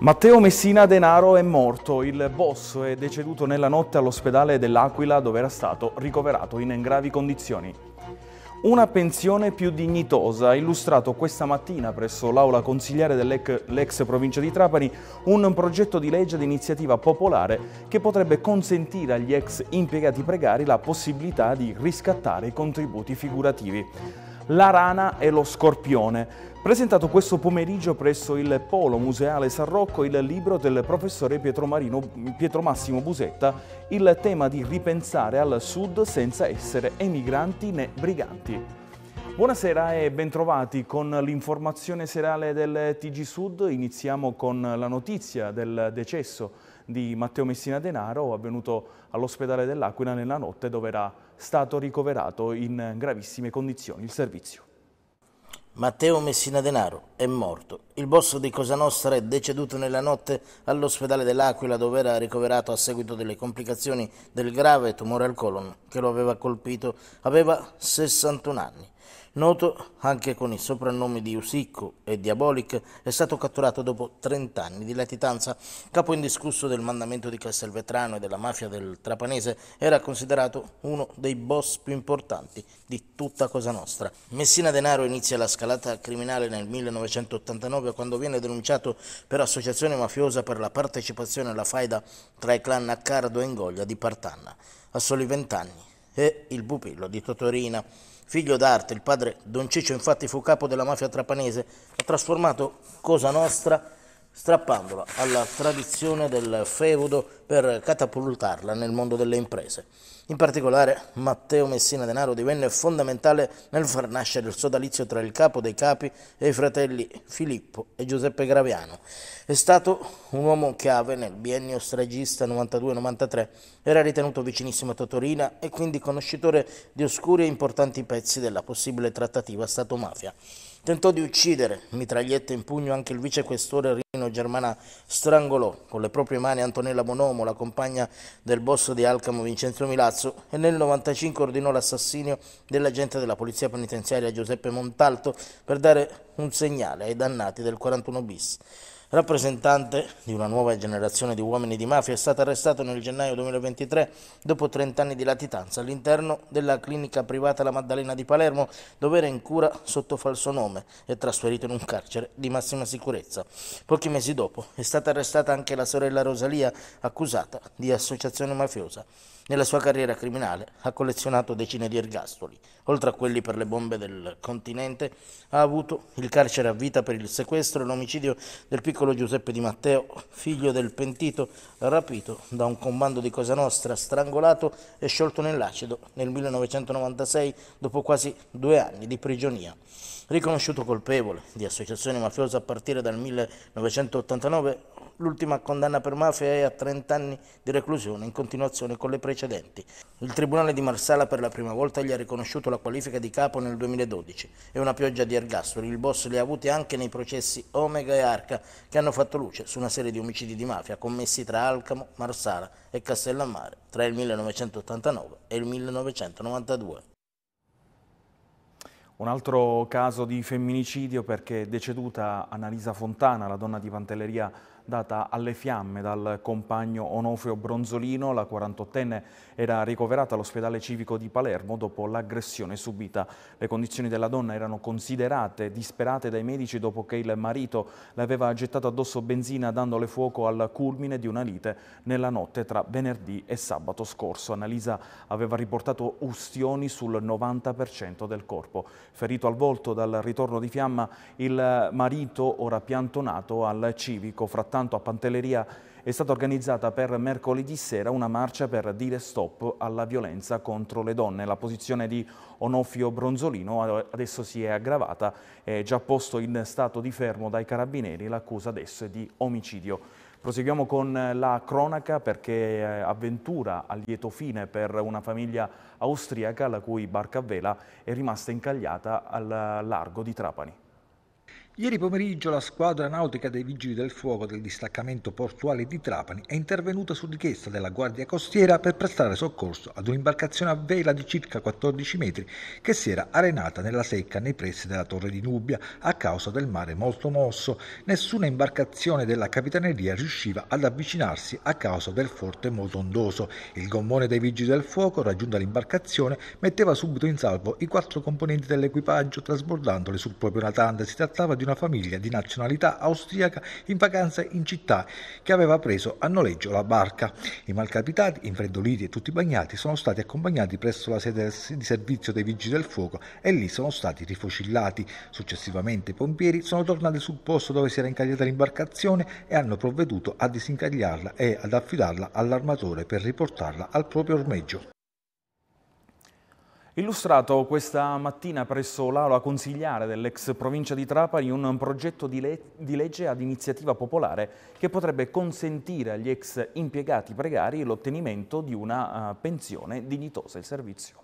Matteo Messina Denaro è morto, il boss è deceduto nella notte all'ospedale dell'Aquila dove era stato ricoverato in gravi condizioni. Una pensione più dignitosa ha illustrato questa mattina presso l'aula consigliare dell'ex provincia di Trapani un progetto di legge d'iniziativa popolare che potrebbe consentire agli ex impiegati precari la possibilità di riscattare i contributi figurativi la rana e lo scorpione. Presentato questo pomeriggio presso il Polo Museale San Rocco il libro del professore Pietro, Marino, Pietro Massimo Busetta, il tema di ripensare al Sud senza essere emigranti né briganti. Buonasera e bentrovati con l'informazione serale del TG Sud. Iniziamo con la notizia del decesso di Matteo Messina Denaro avvenuto all'ospedale dell'Aquila nella notte dove era stato ricoverato in gravissime condizioni il servizio. Matteo Messina Denaro è morto. Il boss di Cosa Nostra è deceduto nella notte all'ospedale dell'Aquila dove era ricoverato a seguito delle complicazioni del grave tumore al colon che lo aveva colpito. Aveva 61 anni. Noto anche con i soprannomi di Usicco e Diabolic, è stato catturato dopo 30 anni di latitanza. Capo indiscusso del mandamento di Castelvetrano e della mafia del Trapanese, era considerato uno dei boss più importanti di tutta Cosa Nostra. Messina Denaro inizia la scalata criminale nel 1989 quando viene denunciato per associazione mafiosa per la partecipazione alla faida tra i clan Accardo e Ingoglia di Partanna, a soli 20 anni, e il pupillo di Totorina figlio d'arte, il padre Don Ciccio infatti fu capo della mafia trapanese, ha trasformato Cosa Nostra strappandola alla tradizione del feudo per catapultarla nel mondo delle imprese. In particolare, Matteo Messina Denaro divenne fondamentale nel far nascere il sodalizio tra il capo dei capi e i fratelli Filippo e Giuseppe Graviano. È stato un uomo chiave nel biennio stragista 92-93, era ritenuto vicinissimo a Totorina e quindi conoscitore di oscuri e importanti pezzi della possibile trattativa Stato-mafia. Tentò di uccidere, mitraglietta in pugno, anche il vicequestore Rino Germana strangolò con le proprie mani Antonella Bonomo, la compagna del boss di Alcamo Vincenzo Milazzo, e nel 95 ordinò l'assassinio dell'agente della polizia penitenziaria Giuseppe Montalto per dare un segnale ai dannati del 41 bis rappresentante di una nuova generazione di uomini di mafia, è stato arrestato nel gennaio 2023 dopo 30 anni di latitanza all'interno della clinica privata La Maddalena di Palermo, dove era in cura sotto falso nome e trasferito in un carcere di massima sicurezza. Pochi mesi dopo è stata arrestata anche la sorella Rosalia, accusata di associazione mafiosa. Nella sua carriera criminale ha collezionato decine di ergastoli. Oltre a quelli per le bombe del continente, ha avuto il carcere a vita per il sequestro e l'omicidio del piccolo piccolo Giuseppe Di Matteo, figlio del pentito rapito da un comando di Cosa Nostra, strangolato e sciolto nell'acido nel 1996 dopo quasi due anni di prigionia. Riconosciuto colpevole di associazione mafiosa a partire dal 1989, L'ultima condanna per mafia è a 30 anni di reclusione in continuazione con le precedenti. Il Tribunale di Marsala per la prima volta gli ha riconosciuto la qualifica di capo nel 2012 e una pioggia di ergastoli. Il boss li ha avuti anche nei processi Omega e Arca che hanno fatto luce su una serie di omicidi di mafia commessi tra Alcamo, Marsala e Castellammare tra il 1989 e il 1992. Un altro caso di femminicidio perché è deceduta Annalisa Fontana, la donna di Pantelleria data alle fiamme dal compagno Onofrio Bronzolino. La 48enne era ricoverata all'ospedale civico di Palermo dopo l'aggressione subita. Le condizioni della donna erano considerate disperate dai medici dopo che il marito le aveva gettato addosso benzina dandole fuoco al culmine di una lite nella notte tra venerdì e sabato scorso. Annalisa aveva riportato ustioni sul 90% del corpo. Ferito al volto dal ritorno di fiamma, il marito ora piantonato al civico frattanto Pertanto a Pantelleria è stata organizzata per mercoledì sera una marcia per dire stop alla violenza contro le donne. La posizione di Onofio Bronzolino adesso si è aggravata, è già posto in stato di fermo dai carabinieri, l'accusa adesso è di omicidio. Proseguiamo con la cronaca perché eh, avventura a lieto fine per una famiglia austriaca la cui barca a vela è rimasta incagliata al largo di Trapani. Ieri pomeriggio la squadra nautica dei Vigili del Fuoco del distaccamento portuale di Trapani è intervenuta su richiesta della Guardia Costiera per prestare soccorso ad un'imbarcazione a vela di circa 14 metri che si era arenata nella secca nei pressi della Torre di Nubia a causa del mare molto mosso. Nessuna imbarcazione della Capitaneria riusciva ad avvicinarsi a causa del forte molto ondoso. Il gommone dei Vigili del Fuoco, raggiunta l'imbarcazione, metteva subito in salvo i quattro componenti dell'equipaggio trasbordandoli sul proprio natante. Si trattava di una famiglia di nazionalità austriaca in vacanza in città che aveva preso a noleggio la barca. I malcapitati, infreddoliti e tutti bagnati, sono stati accompagnati presso la sede di servizio dei vigili del fuoco e lì sono stati rifocillati. Successivamente i pompieri sono tornati sul posto dove si era incagliata l'imbarcazione e hanno provveduto a disincagliarla e ad affidarla all'armatore per riportarla al proprio ormeggio. Illustrato questa mattina presso l'Aula consigliare dell'ex provincia di Trapani un progetto di, le di, legge ad iniziativa popolare che potrebbe consentire agli ex impiegati pregari l'ottenimento di una uh, pensione dignitosa. Il servizio.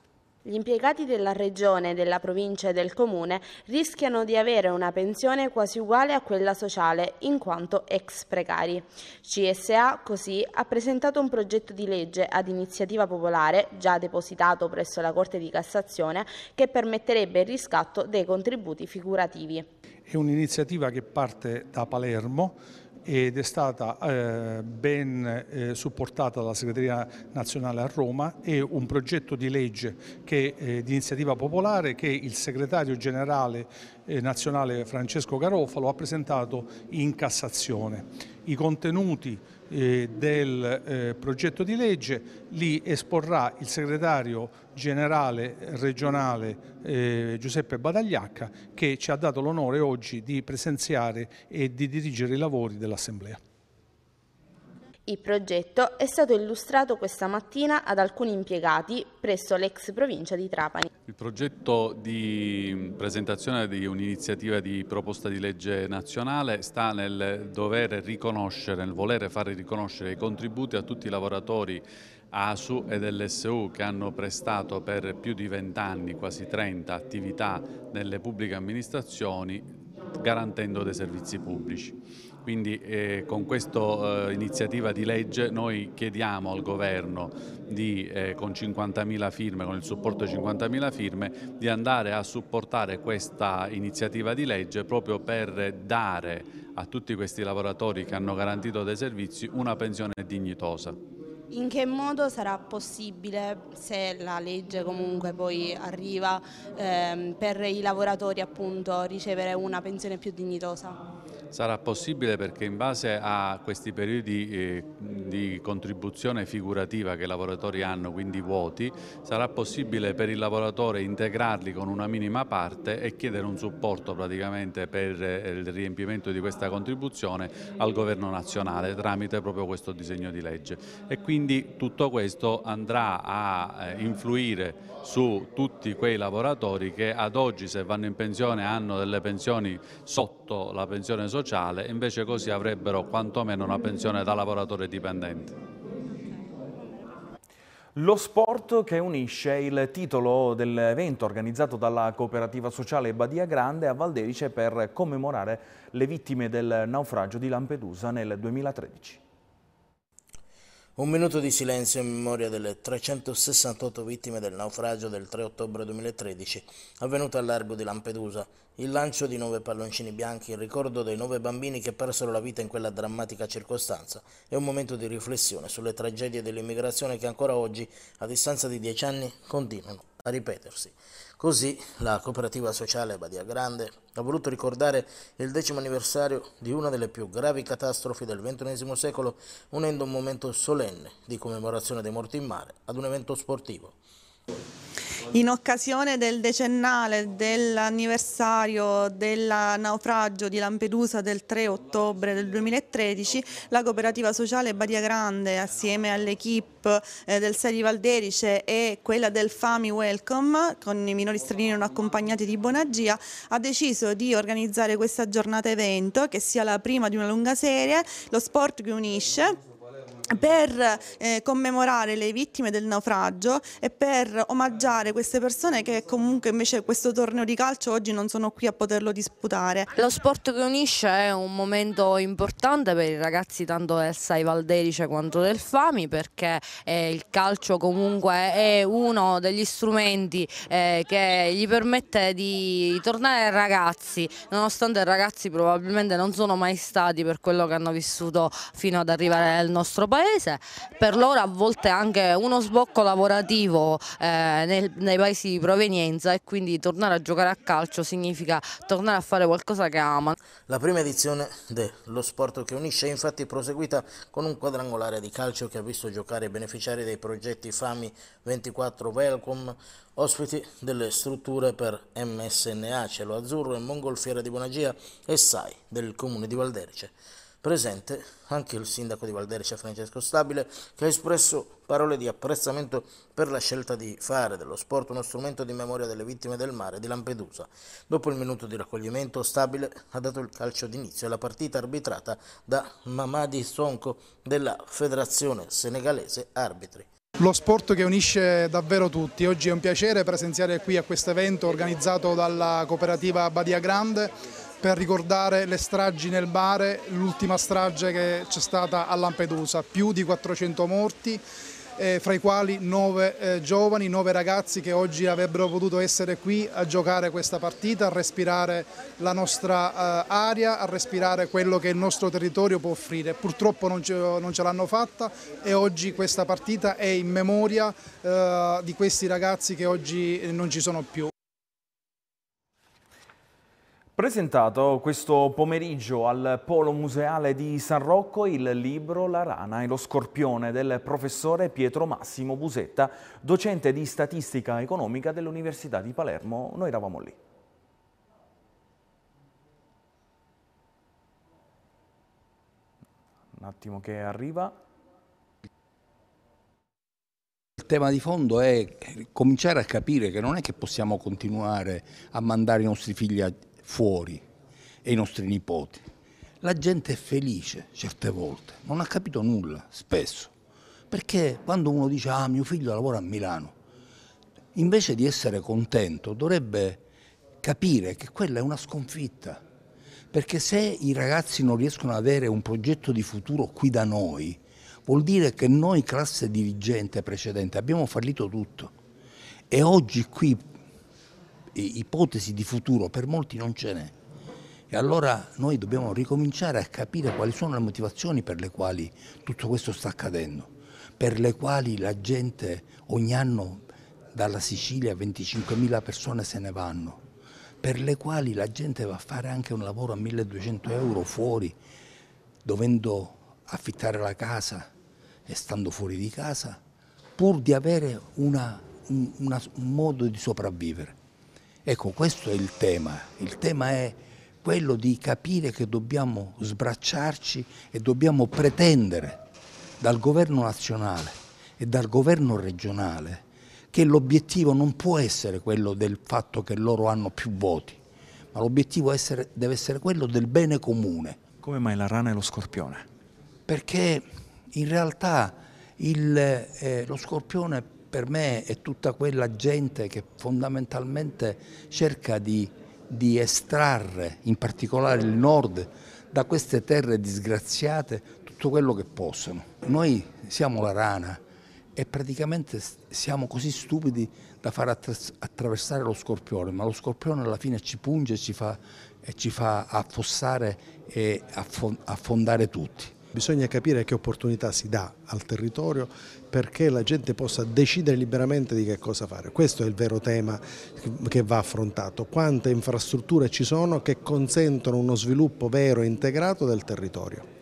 Gli impiegati della Regione, della Provincia e del Comune rischiano di avere una pensione quasi uguale a quella sociale, in quanto ex precari. CSA, così, ha presentato un progetto di legge ad iniziativa popolare, già depositato presso la Corte di Cassazione, che permetterebbe il riscatto dei contributi figurativi. È un'iniziativa che parte da Palermo, ed è stata eh, ben eh, supportata dalla segreteria nazionale a Roma e un progetto di legge che, eh, di iniziativa popolare che il segretario generale eh, nazionale Francesco Garofalo ha presentato in Cassazione. I contenuti eh, del eh, progetto di legge li esporrà il segretario generale regionale Giuseppe Badagliacca che ci ha dato l'onore oggi di presenziare e di dirigere i lavori dell'Assemblea. Il progetto è stato illustrato questa mattina ad alcuni impiegati presso l'ex provincia di Trapani. Il progetto di presentazione di un'iniziativa di proposta di legge nazionale sta nel dover riconoscere, nel volere fare riconoscere i contributi a tutti i lavoratori ASU e dell'SU che hanno prestato per più di vent'anni, quasi 30, attività nelle pubbliche amministrazioni garantendo dei servizi pubblici. Quindi eh, con questa eh, iniziativa di legge noi chiediamo al governo di, eh, con 50.000 firme, con il supporto di 50.000 firme, di andare a supportare questa iniziativa di legge proprio per dare a tutti questi lavoratori che hanno garantito dei servizi una pensione dignitosa. In che modo sarà possibile, se la legge comunque poi arriva, ehm, per i lavoratori appunto ricevere una pensione più dignitosa? Sarà possibile perché in base a questi periodi eh, di contribuzione figurativa che i lavoratori hanno, quindi vuoti, sarà possibile per il lavoratore integrarli con una minima parte e chiedere un supporto praticamente per eh, il riempimento di questa contribuzione al governo nazionale tramite proprio questo disegno di legge. E quindi tutto questo andrà a eh, influire su tutti quei lavoratori che ad oggi se vanno in pensione hanno delle pensioni sotto sotto la pensione sociale, invece così avrebbero quantomeno una pensione da lavoratore dipendente. Lo sport che unisce il titolo dell'evento organizzato dalla cooperativa sociale Badia Grande a Valderice per commemorare le vittime del naufragio di Lampedusa nel 2013. Un minuto di silenzio in memoria delle 368 vittime del naufragio del 3 ottobre 2013 avvenuto al largo di Lampedusa, il lancio di nove palloncini bianchi in ricordo dei nove bambini che persero la vita in quella drammatica circostanza è un momento di riflessione sulle tragedie dell'immigrazione che ancora oggi, a distanza di dieci anni, continuano a ripetersi. Così la cooperativa sociale Badia Grande ha voluto ricordare il decimo anniversario di una delle più gravi catastrofi del XXI secolo, unendo un momento solenne di commemorazione dei morti in mare ad un evento sportivo in occasione del decennale dell'anniversario del naufragio di Lampedusa del 3 ottobre del 2013, la cooperativa sociale Badia Grande assieme all'equipe eh, del Seri Valderice e quella del Fami Welcome con i minori stranieri non accompagnati di Bonagia ha deciso di organizzare questa giornata evento che sia la prima di una lunga serie, lo sport che unisce per eh, commemorare le vittime del naufragio e per omaggiare queste persone che comunque invece questo torneo di calcio oggi non sono qui a poterlo disputare. Lo sport che unisce è un momento importante per i ragazzi tanto del Sai Valderice quanto del Fami perché eh, il calcio comunque è uno degli strumenti eh, che gli permette di tornare ai ragazzi nonostante i ragazzi probabilmente non sono mai stati per quello che hanno vissuto fino ad arrivare nel nostro paese paese, per loro a volte anche uno sbocco lavorativo eh, nel, nei paesi di provenienza e quindi tornare a giocare a calcio significa tornare a fare qualcosa che amano. La prima edizione dello sport che unisce è infatti proseguita con un quadrangolare di calcio che ha visto giocare beneficiari dei progetti FAMI 24 Welcome, ospiti delle strutture per MSNA, Cielo Azzurro e Mongolfiera di Bonagia e SAI del comune di Valderce presente anche il sindaco di Valderiscia Francesco Stabile che ha espresso parole di apprezzamento per la scelta di fare dello sport uno strumento di memoria delle vittime del mare di Lampedusa. Dopo il minuto di raccoglimento Stabile ha dato il calcio d'inizio alla partita arbitrata da Mamadi Sonko della Federazione Senegalese Arbitri. Lo sport che unisce davvero tutti. Oggi è un piacere presenziare qui a questo evento organizzato dalla cooperativa Badia Grande per ricordare le stragi nel mare, l'ultima strage che c'è stata a Lampedusa, più di 400 morti, eh, fra i quali 9 eh, giovani, 9 ragazzi che oggi avrebbero potuto essere qui a giocare questa partita, a respirare la nostra eh, aria, a respirare quello che il nostro territorio può offrire. Purtroppo non ce, ce l'hanno fatta e oggi questa partita è in memoria eh, di questi ragazzi che oggi non ci sono più. Presentato questo pomeriggio al Polo Museale di San Rocco il libro La rana e lo scorpione del professore Pietro Massimo Busetta, docente di statistica economica dell'Università di Palermo. Noi eravamo lì. Un attimo che arriva. Il tema di fondo è cominciare a capire che non è che possiamo continuare a mandare i nostri figli a fuori e i nostri nipoti. La gente è felice certe volte, non ha capito nulla spesso, perché quando uno dice ah mio figlio lavora a Milano, invece di essere contento dovrebbe capire che quella è una sconfitta, perché se i ragazzi non riescono ad avere un progetto di futuro qui da noi, vuol dire che noi classe dirigente precedente abbiamo fallito tutto e oggi qui ipotesi di futuro per molti non ce n'è. E allora noi dobbiamo ricominciare a capire quali sono le motivazioni per le quali tutto questo sta accadendo, per le quali la gente ogni anno dalla Sicilia 25.000 persone se ne vanno, per le quali la gente va a fare anche un lavoro a 1.200 euro fuori, dovendo affittare la casa e stando fuori di casa, pur di avere una, una, un modo di sopravvivere. Ecco, questo è il tema. Il tema è quello di capire che dobbiamo sbracciarci e dobbiamo pretendere dal governo nazionale e dal governo regionale che l'obiettivo non può essere quello del fatto che loro hanno più voti, ma l'obiettivo deve essere quello del bene comune. Come mai la rana e lo scorpione? Perché in realtà il, eh, lo scorpione per me è tutta quella gente che fondamentalmente cerca di, di estrarre, in particolare il nord, da queste terre disgraziate tutto quello che possono. Noi siamo la rana e praticamente siamo così stupidi da far attraversare lo scorpione, ma lo scorpione alla fine ci punge ci fa, e ci fa affossare e affondare tutti bisogna capire che opportunità si dà al territorio perché la gente possa decidere liberamente di che cosa fare. Questo è il vero tema che va affrontato, quante infrastrutture ci sono che consentono uno sviluppo vero e integrato del territorio.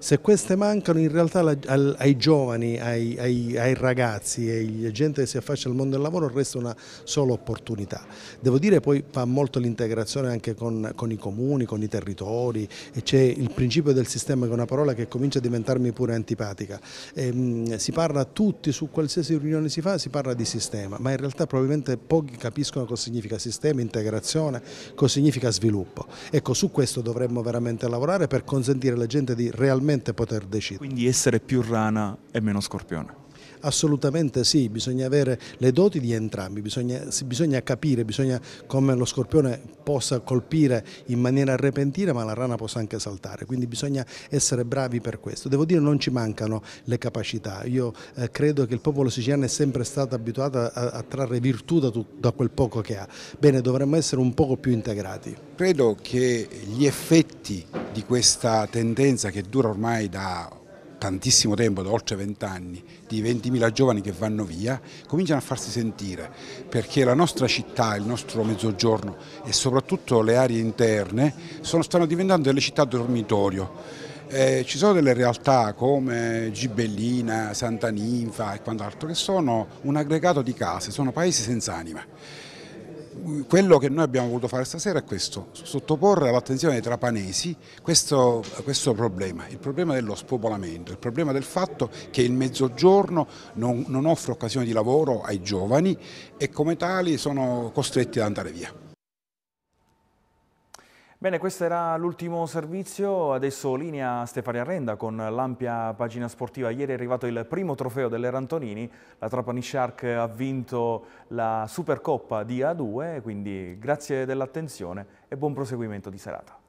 Se queste mancano in realtà al, ai giovani, ai, ai, ai ragazzi e alla gente che si affaccia al mondo del lavoro resta una sola opportunità. Devo dire poi fa molto l'integrazione anche con, con, i comuni, con i territori e c'è il principio del sistema che è una parola che comincia a diventarmi pure antipatica. Ehm, si parla tutti su qualsiasi riunione si fa, si parla di sistema, ma in realtà probabilmente pochi capiscono cosa significa sistema, integrazione, cosa significa sviluppo. Ecco, su questo dovremmo veramente lavorare per consentire alla gente di realmente finalmente poter decidere. Quindi essere più rana e meno scorpione. Assolutamente sì, bisogna avere le doti di entrambi, bisogna, bisogna capire bisogna, come lo scorpione possa colpire in maniera repentina ma la rana possa anche saltare, quindi bisogna essere bravi per questo. Devo dire non ci mancano le capacità, io eh, credo che il popolo siciliano è sempre stato abituato a, a trarre virtù da, da quel poco che ha. Bene, dovremmo essere un poco più integrati. Credo che gli effetti di questa tendenza che dura ormai da tantissimo tempo, da oltre 20 anni, di 20.000 giovani che vanno via, cominciano a farsi sentire perché la nostra città, il nostro mezzogiorno e soprattutto le aree interne sono, stanno diventando delle città dormitorio. Eh, ci sono delle realtà come Gibellina, Santa Ninfa e quant'altro che sono un aggregato di case, sono paesi senza anima quello che noi abbiamo voluto fare stasera è questo, sottoporre all'attenzione dei trapanesi questo, questo, problema, il problema dello spopolamento, il problema del fatto che il mezzogiorno non, non offre occasioni di lavoro ai giovani e come tali sono costretti ad andare via. Bene, questo era l'ultimo servizio, adesso linea Stefania Renda con l'ampia pagina sportiva. Ieri è arrivato il primo trofeo delle Rantonini, la Trapani Shark ha vinto la Supercoppa di A2, quindi grazie dell'attenzione e buon proseguimento di serata.